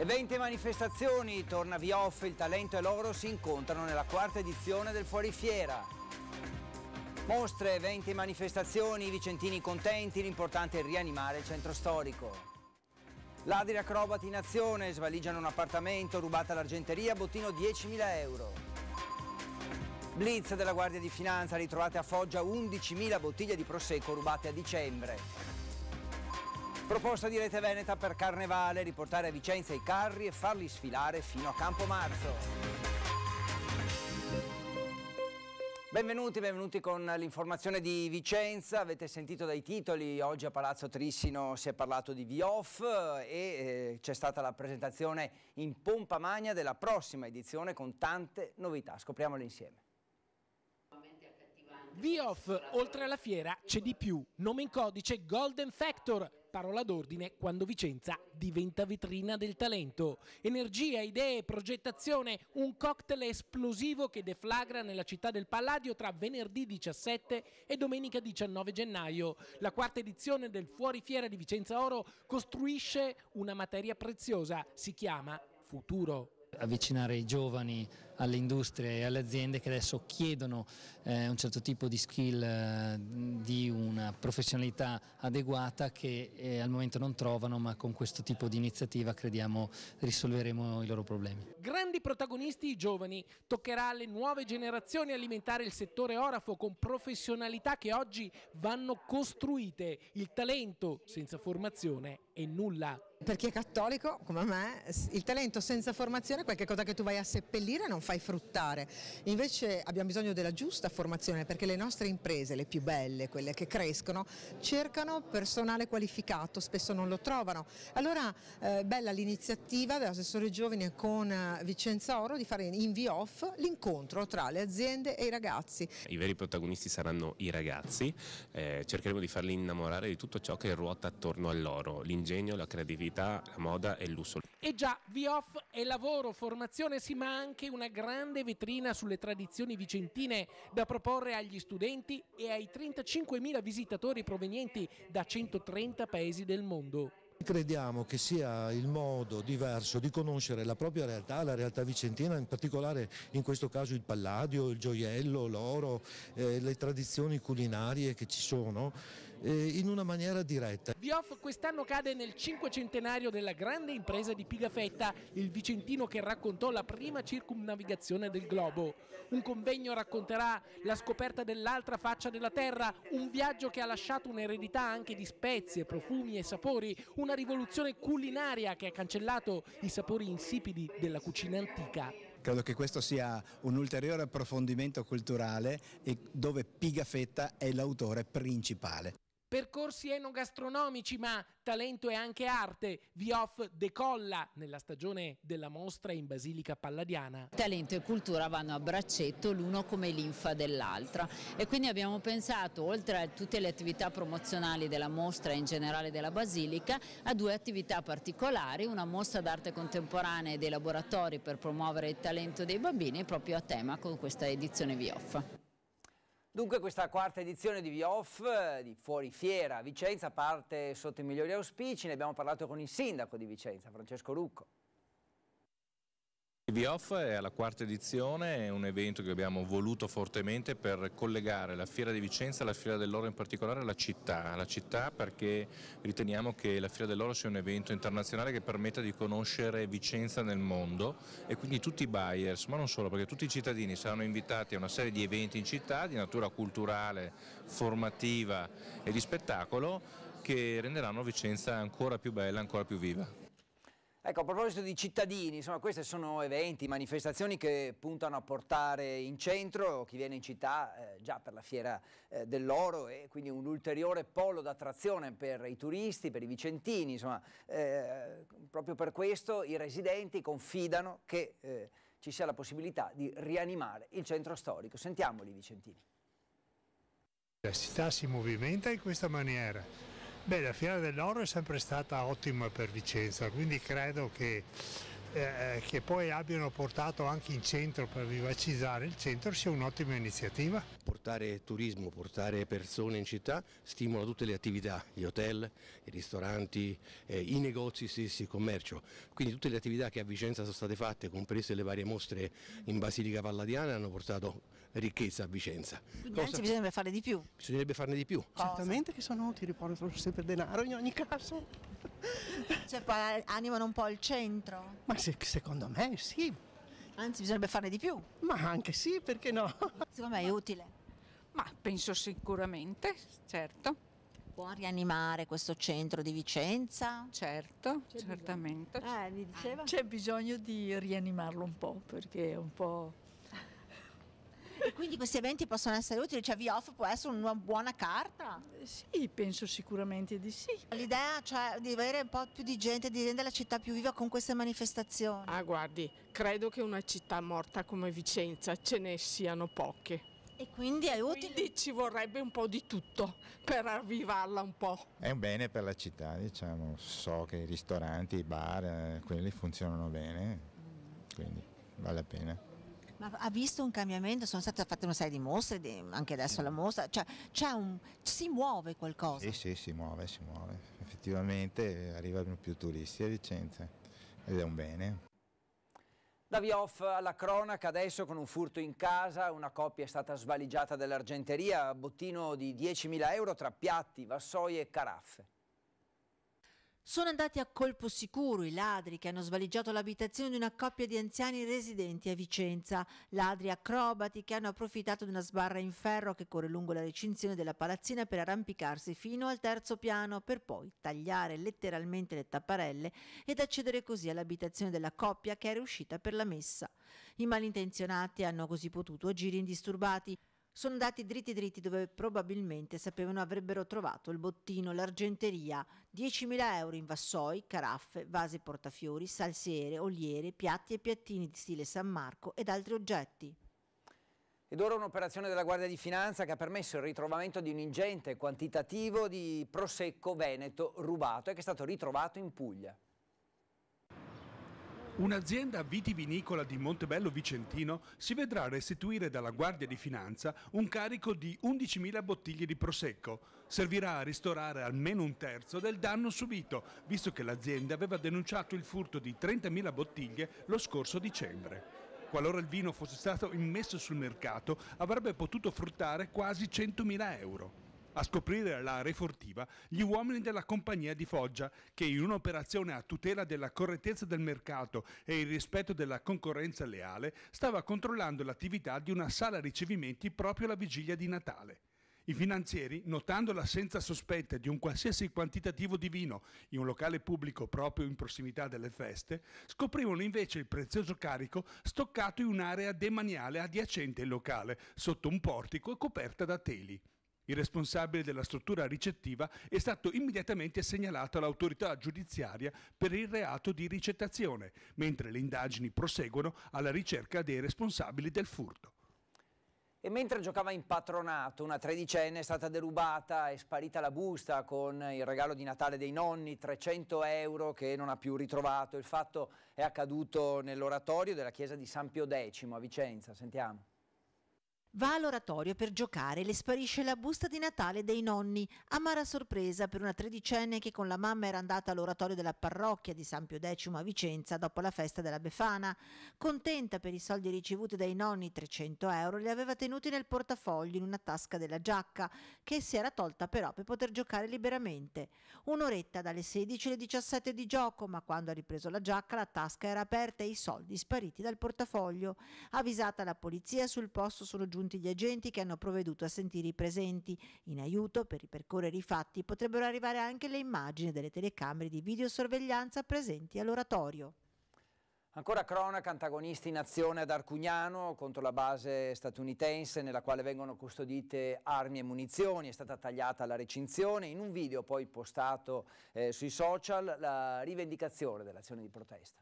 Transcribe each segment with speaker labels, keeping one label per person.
Speaker 1: E 20 manifestazioni, torna Vioff, il talento e l'oro si incontrano nella quarta edizione del Fuorifiera. Mostre, 20 manifestazioni, i vicentini contenti, l'importante è rianimare il centro storico. Ladri acrobati in azione, svaligiano un appartamento, rubata l'argenteria, bottino 10.000 euro. Blitz della Guardia di Finanza, ritrovate a Foggia 11.000 bottiglie di prosecco rubate a dicembre. Proposta di Rete Veneta per Carnevale, riportare a Vicenza i carri e farli sfilare fino a Campo Marzo. Benvenuti, benvenuti con l'informazione di Vicenza, avete sentito dai titoli, oggi a Palazzo Trissino si è parlato di VOF e eh, c'è stata la presentazione in pompa magna della prossima edizione con tante novità, scopriamole insieme.
Speaker 2: VOF, oltre alla fiera c'è di più, nome in codice Golden Factor, Parola d'ordine quando Vicenza diventa vetrina del talento. Energia, idee, progettazione, un cocktail esplosivo che deflagra nella città del Palladio tra venerdì 17 e domenica 19 gennaio. La quarta edizione del Fuorifiera di Vicenza Oro costruisce una materia preziosa, si chiama
Speaker 1: futuro avvicinare i giovani alle industrie e alle aziende che adesso chiedono eh, un certo tipo di skill eh, professionalità adeguata che eh, al momento non trovano ma con questo tipo di iniziativa crediamo risolveremo i loro problemi.
Speaker 2: Grandi protagonisti i giovani, toccherà alle nuove generazioni alimentare il settore orafo con professionalità che oggi vanno costruite, il talento senza formazione è nulla.
Speaker 3: Per chi è cattolico, come me, il talento senza formazione è qualcosa che tu vai a seppellire e non fai fruttare. Invece abbiamo bisogno della giusta formazione perché le nostre imprese, le più belle, quelle che crescono, cercano personale qualificato, spesso non lo trovano. Allora, eh, bella l'iniziativa dell'assessore giovani con eh, Vicenza Oro di fare in V-Off l'incontro tra le aziende e i
Speaker 2: ragazzi.
Speaker 4: I veri protagonisti saranno i ragazzi, eh, cercheremo di farli innamorare di tutto ciò che ruota attorno all'oro, l'ingegno, la creatività creatività, la moda e il lusso.
Speaker 2: E già, V-Off è lavoro, formazione sì, ma anche una grande vetrina sulle tradizioni vicentine da proporre agli studenti e ai 35.000 visitatori provenienti da 130 paesi del mondo. Crediamo che sia il modo diverso di conoscere la propria realtà, la realtà vicentina, in particolare in questo caso il palladio, il gioiello, l'oro, eh, le tradizioni culinarie che ci sono in una maniera diretta. Vioff quest'anno cade nel cinquecentenario della grande impresa di Pigafetta, il vicentino che raccontò la prima circumnavigazione del globo. Un convegno racconterà la scoperta dell'altra faccia della Terra, un viaggio che ha lasciato un'eredità anche di spezie, profumi e sapori, una rivoluzione culinaria che ha cancellato i sapori insipidi della cucina antica.
Speaker 5: Credo che questo sia un ulteriore approfondimento
Speaker 2: culturale dove Pigafetta è l'autore principale. Percorsi enogastronomici, ma talento e anche arte. Vioff decolla nella stagione della mostra in Basilica Palladiana.
Speaker 6: Talento e cultura vanno a braccetto l'uno come linfa dell'altra e quindi abbiamo pensato, oltre a tutte le attività promozionali della mostra e in generale della Basilica, a due attività particolari, una mostra d'arte contemporanea e dei laboratori per promuovere il talento dei bambini proprio a tema con questa edizione Vioff.
Speaker 1: Dunque questa quarta edizione di VOF eh, di Fuori Fiera a Vicenza parte sotto i migliori auspici, ne abbiamo parlato con il sindaco di Vicenza, Francesco Rucco.
Speaker 4: Bioff è alla quarta edizione, è un evento che abbiamo voluto fortemente per collegare la Fiera di Vicenza, la Fiera dell'Oro in particolare, alla città. La città perché riteniamo che la Fiera dell'Oro sia un evento internazionale che permetta di conoscere Vicenza nel mondo e quindi tutti i buyers, ma non solo, perché tutti i cittadini saranno invitati a una serie di eventi in città di natura culturale, formativa e di spettacolo che renderanno Vicenza ancora più bella, ancora più viva.
Speaker 1: Ecco, a proposito di cittadini, insomma, questi sono eventi, manifestazioni che puntano a portare in centro chi viene in città eh, già per la fiera eh, dell'oro e quindi un ulteriore polo d'attrazione per i turisti, per i vicentini, insomma, eh, proprio per questo i residenti confidano che eh, ci sia la possibilità di rianimare il centro storico. Sentiamoli i vicentini.
Speaker 5: La città si movimenta in questa maniera, Beh, la Fiera dell'Oro è sempre stata ottima per Vicenza, quindi credo che eh, eh, che poi abbiano portato anche in centro per vivacizzare il centro sia un'ottima iniziativa.
Speaker 2: Portare turismo, portare persone in città stimola tutte le attività, gli hotel, i ristoranti, eh, i negozi stessi, il commercio. Quindi tutte le attività che a Vicenza sono state fatte, comprese le varie mostre in Basilica Palladiana, hanno portato ricchezza a Vicenza. Quindi Cosa... anzi bisognerebbe fare di più. Bisognerebbe farne di più.
Speaker 5: Cosa? Certamente che sono utili, portano sempre
Speaker 2: denaro in ogni caso
Speaker 3: cioè poi animano un po' il centro? Ma se, secondo me sì. Anzi, bisognerebbe farne di più. Ma anche sì, perché no? Secondo me è utile. Ma penso sicuramente, certo. Può rianimare questo centro di Vicenza? Certo, certamente. Bisogno. Ah, eh, mi diceva? C'è bisogno di rianimarlo un po', perché è un po' E quindi questi eventi possono essere utili, cioè V-Off può essere una buona carta? Sì, penso sicuramente di sì. L'idea cioè di avere un po' più di gente, di rendere la città più viva con queste manifestazioni. Ah guardi, credo che una città morta come Vicenza ce ne siano poche. E quindi è utile? Quindi ci vorrebbe un po' di tutto per avvivarla un po'.
Speaker 4: È un bene per la città, diciamo, so che i ristoranti, i bar, eh, quelli funzionano bene, quindi vale la pena.
Speaker 3: Ma ha visto un cambiamento? Sono state fatte una serie di mostre, anche adesso la mostra, cioè un, si muove qualcosa? Eh sì, si muove, si
Speaker 4: muove. Effettivamente arrivano più turisti a Vicenza ed è un bene.
Speaker 1: Davi off alla cronaca adesso con un furto in casa, una coppia è stata svaligiata dall'argenteria, bottino di 10.000 euro tra piatti, vassoie e caraffe.
Speaker 3: Sono andati a colpo sicuro i ladri che hanno svaligiato l'abitazione di una coppia di anziani residenti a Vicenza, ladri acrobati che hanno approfittato di una sbarra in ferro che corre lungo la recinzione della palazzina per arrampicarsi fino al terzo piano per poi tagliare letteralmente le tapparelle ed accedere così all'abitazione della coppia che era uscita per la messa. I malintenzionati hanno così potuto agire indisturbati sono andati dritti dritti dove probabilmente sapevano avrebbero trovato il bottino, l'argenteria, 10.000 euro in vassoi, caraffe, vasi portafiori, salsiere, oliere, piatti e piattini di stile San Marco ed altri oggetti.
Speaker 1: Ed ora un'operazione della Guardia di Finanza che ha permesso il ritrovamento di un ingente quantitativo di prosecco veneto rubato e che è stato ritrovato in Puglia.
Speaker 5: Un'azienda vitivinicola di Montebello Vicentino si vedrà restituire dalla Guardia di Finanza un carico di 11.000 bottiglie di Prosecco. Servirà a ristorare almeno un terzo del danno subito, visto che l'azienda aveva denunciato il furto di 30.000 bottiglie lo scorso dicembre. Qualora il vino fosse stato immesso sul mercato, avrebbe potuto fruttare quasi 100.000 euro. A scoprire la refurtiva, gli uomini della compagnia di Foggia, che in un'operazione a tutela della correttezza del mercato e il rispetto della concorrenza leale, stava controllando l'attività di una sala ricevimenti proprio la vigilia di Natale. I finanzieri, notando l'assenza sospetta di un qualsiasi quantitativo di vino in un locale pubblico proprio in prossimità delle feste, scoprivano invece il prezioso carico stoccato in un'area demaniale adiacente il locale, sotto un portico e coperta da teli. Il responsabile della struttura ricettiva è stato immediatamente segnalato all'autorità giudiziaria per il reato di ricettazione, mentre le indagini proseguono alla ricerca dei responsabili del furto. E mentre
Speaker 1: giocava in patronato, una tredicenne è stata derubata e sparita la busta con il regalo di Natale dei nonni, 300 euro che non ha più ritrovato. Il fatto è accaduto nell'oratorio della chiesa di San Pio X a Vicenza. Sentiamo. Va
Speaker 3: all'oratorio per giocare e le sparisce la busta di Natale dei nonni, amara sorpresa per una tredicenne che con la mamma era andata all'oratorio della parrocchia di San Pio X a Vicenza dopo la festa della Befana. Contenta per i soldi ricevuti dai nonni, 300 euro, li aveva tenuti nel portafoglio in una tasca della giacca, che si era tolta però per poter giocare liberamente. Un'oretta dalle 16 alle 17 di gioco, ma quando ha ripreso la giacca la tasca era aperta e i soldi spariti dal portafoglio. Avvisata la polizia sul posto sono giunti giunti gli agenti che hanno provveduto a sentire i presenti. In aiuto per ripercorrere i fatti potrebbero arrivare anche le immagini delle telecamere di videosorveglianza presenti all'oratorio.
Speaker 1: Ancora cronaca, antagonisti in azione ad Arcugnano contro la base statunitense nella quale vengono custodite armi e munizioni, è stata tagliata la recinzione, in un video poi postato eh, sui social la rivendicazione dell'azione di protesta.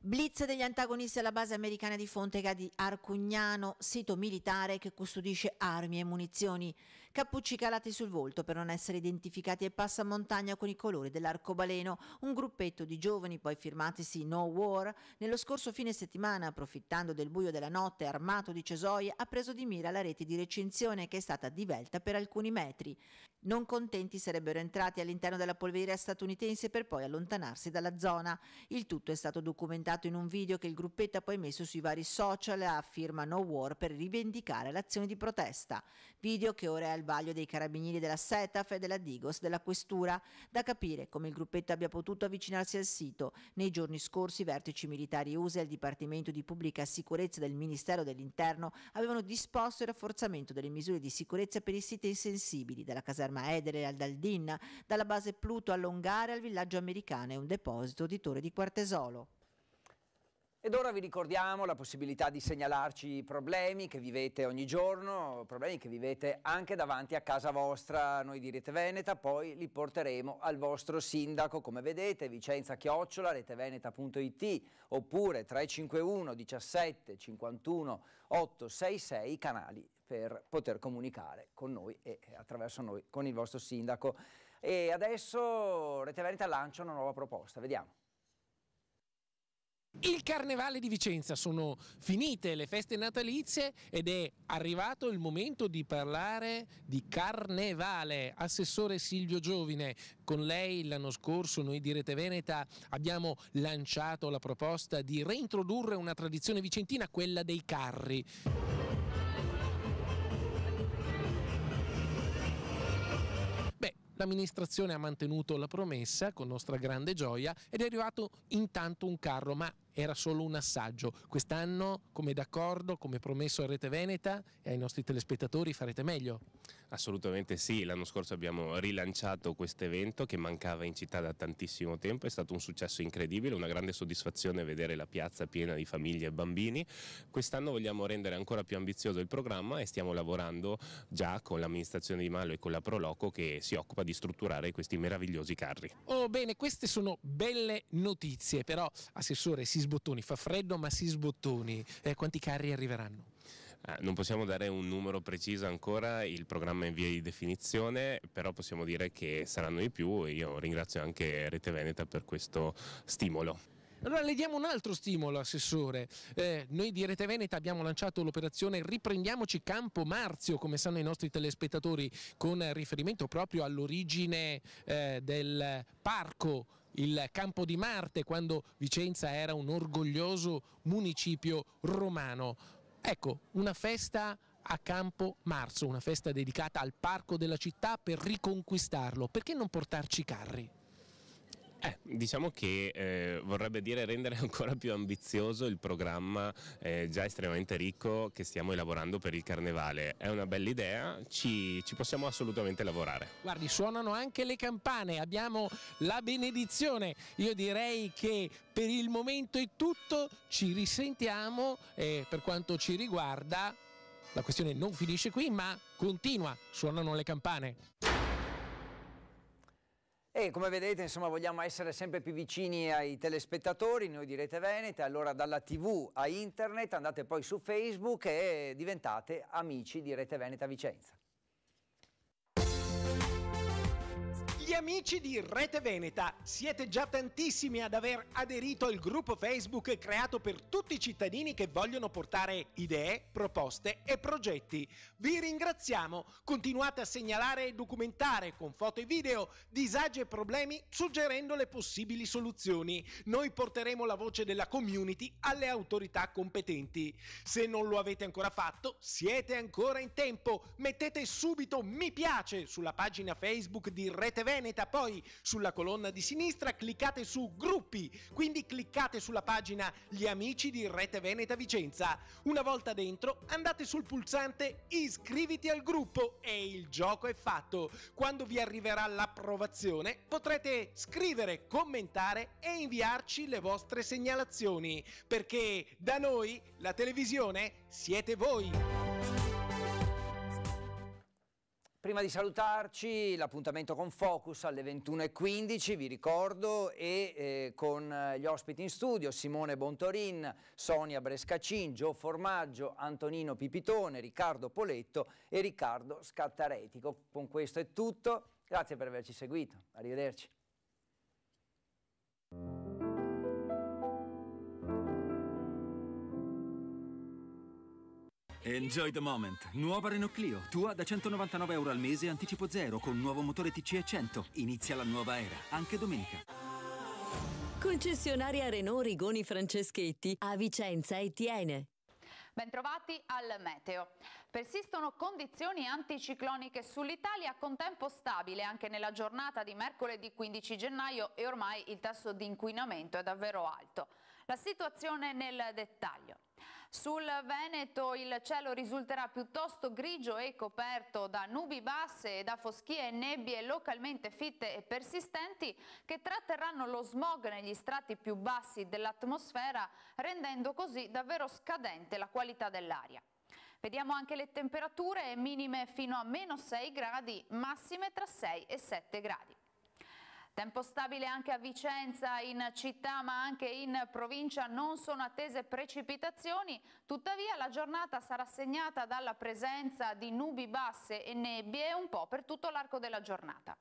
Speaker 3: Blitz degli antagonisti alla base americana di Fontega di Arcugnano, sito militare che custodisce armi e munizioni. Cappucci calati sul volto per non essere identificati e passa montagna con i colori dell'arcobaleno. Un gruppetto di giovani, poi firmatisi No War, nello scorso fine settimana, approfittando del buio della notte, armato di cesoie, ha preso di mira la rete di recinzione che è stata divelta per alcuni metri. Non contenti sarebbero entrati all'interno della polveria statunitense per poi allontanarsi dalla zona. Il tutto è stato documentato presentato in un video che il gruppetto ha poi messo sui vari social a firma No War per rivendicare l'azione di protesta. Video che ora è al vaglio dei carabinieri della SETAF e della Digos della Questura. Da capire come il gruppetto abbia potuto avvicinarsi al sito. Nei giorni scorsi vertici militari USA e il Dipartimento di Pubblica Sicurezza del Ministero dell'Interno avevano disposto il rafforzamento delle misure di sicurezza per i siti insensibili, dalla caserma Edere al Daldin, dalla base Pluto a Longare al villaggio americano e un deposito di Torre di Quartesolo.
Speaker 1: Ed ora vi ricordiamo la possibilità di segnalarci i problemi che vivete ogni giorno, problemi che vivete anche davanti a casa vostra, noi di Rete Veneta, poi li porteremo al vostro sindaco, come vedete, Vicenza Chiocciola, reteveneta.it oppure 351 17 51 866 canali per poter comunicare con noi e attraverso noi con il vostro sindaco. E adesso Rete Veneta lancia una nuova proposta, vediamo.
Speaker 2: Il carnevale di Vicenza sono finite le feste natalizie ed è arrivato il momento di parlare di carnevale. Assessore Silvio Giovine, con lei l'anno scorso noi di Rete Veneta abbiamo lanciato la proposta di reintrodurre una tradizione vicentina, quella dei carri. L'amministrazione ha mantenuto la promessa con nostra grande gioia ed è arrivato intanto un carro, ma era solo un assaggio. Quest'anno, come d'accordo, come promesso a Rete Veneta e ai nostri telespettatori, farete meglio.
Speaker 4: Assolutamente sì, l'anno scorso abbiamo rilanciato questo evento che mancava in città da tantissimo tempo, è stato un successo incredibile, una grande soddisfazione vedere la piazza piena di famiglie e bambini. Quest'anno vogliamo rendere ancora più ambizioso il programma e stiamo lavorando già con l'amministrazione di Malo e con la Proloco che si occupa di strutturare questi meravigliosi carri.
Speaker 2: Oh bene, queste sono belle notizie, però assessore si sbottoni, fa freddo ma si sbottoni, eh, quanti carri arriveranno?
Speaker 4: Eh, non possiamo dare un numero preciso ancora, il programma è in via di definizione, però possiamo dire che saranno di più e io ringrazio anche Rete Veneta per questo stimolo.
Speaker 2: Allora le diamo un altro stimolo, Assessore. Eh, noi di Rete Veneta abbiamo lanciato l'operazione Riprendiamoci Campo Marzio, come sanno i nostri telespettatori, con riferimento proprio all'origine eh, del parco il Campo di Marte, quando Vicenza era un orgoglioso municipio romano. Ecco, una festa a Campo Marzo, una festa dedicata al parco della città per riconquistarlo. Perché non portarci carri?
Speaker 4: Eh, diciamo che eh, vorrebbe dire rendere ancora più ambizioso il programma eh, già estremamente ricco che stiamo elaborando per il carnevale. È una bella idea, ci, ci possiamo assolutamente lavorare.
Speaker 2: Guardi, suonano anche le campane, abbiamo la benedizione. Io direi che per il momento è tutto, ci risentiamo e per quanto ci riguarda la questione non finisce qui ma continua, suonano le campane.
Speaker 1: E come vedete, insomma, vogliamo essere sempre più vicini ai telespettatori, noi Rete Veneta, allora dalla TV a internet, andate poi su Facebook e diventate amici di Rete Veneta Vicenza. amici di Rete Veneta, siete già tantissimi ad aver
Speaker 2: aderito al gruppo Facebook creato per tutti i cittadini che vogliono portare idee, proposte e progetti. Vi ringraziamo, continuate a segnalare e documentare con foto e video disagi e problemi suggerendo le possibili soluzioni. Noi porteremo la voce della community alle autorità competenti. Se non lo avete ancora fatto, siete ancora in tempo, mettete subito mi piace sulla pagina Facebook di Rete Veneta pianeta. Poi sulla colonna di sinistra cliccate su Gruppi, quindi cliccate sulla pagina Gli amici di Rete Veneta Vicenza. Una volta dentro andate sul pulsante Iscriviti al gruppo e il gioco è fatto. Quando vi arriverà l'approvazione potrete scrivere, commentare e inviarci le vostre segnalazioni, perché da noi la televisione siete
Speaker 1: voi. Prima di salutarci l'appuntamento con Focus alle 21.15 vi ricordo e eh, con gli ospiti in studio Simone Bontorin, Sonia Brescacin, Gio Formaggio, Antonino Pipitone, Riccardo Poletto e Riccardo Scattaretico. Con questo è tutto, grazie per averci seguito, arrivederci. Enjoy the moment. Nuova Renault Clio, tua da 199 euro al mese, anticipo zero, con nuovo motore TCE 100. Inizia la nuova era, anche domenica.
Speaker 5: Concessionaria Renault Rigoni Franceschetti, a Vicenza e Tiene. Bentrovati al
Speaker 6: meteo. Persistono condizioni anticicloniche sull'Italia con tempo stabile anche nella giornata di mercoledì 15 gennaio e ormai il tasso di inquinamento è davvero alto. La situazione nel dettaglio. Sul Veneto il cielo risulterà piuttosto grigio e coperto da nubi basse e da foschie e nebbie localmente fitte e persistenti che tratterranno lo smog negli strati più bassi dell'atmosfera rendendo così davvero scadente la qualità dell'aria. Vediamo anche le temperature minime fino a meno 6 gradi, massime tra 6 e 7 gradi. Tempo stabile anche a Vicenza, in città ma anche in provincia non sono attese precipitazioni, tuttavia la giornata sarà segnata dalla presenza di nubi basse e nebbie un po' per tutto l'arco della giornata.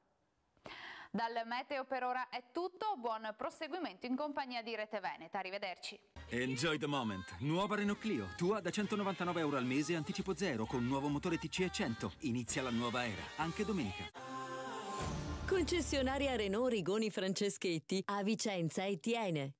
Speaker 6: Dal Meteo per ora è tutto, buon proseguimento in compagnia di Rete Veneta, arrivederci.
Speaker 1: Enjoy the moment! Nuova Renault Clio, tua da 199 euro al mese, anticipo zero con nuovo motore TCE 100. Inizia la nuova era, anche domenica.
Speaker 5: Concessionaria Renault Rigoni Franceschetti a Vicenza e Tiene.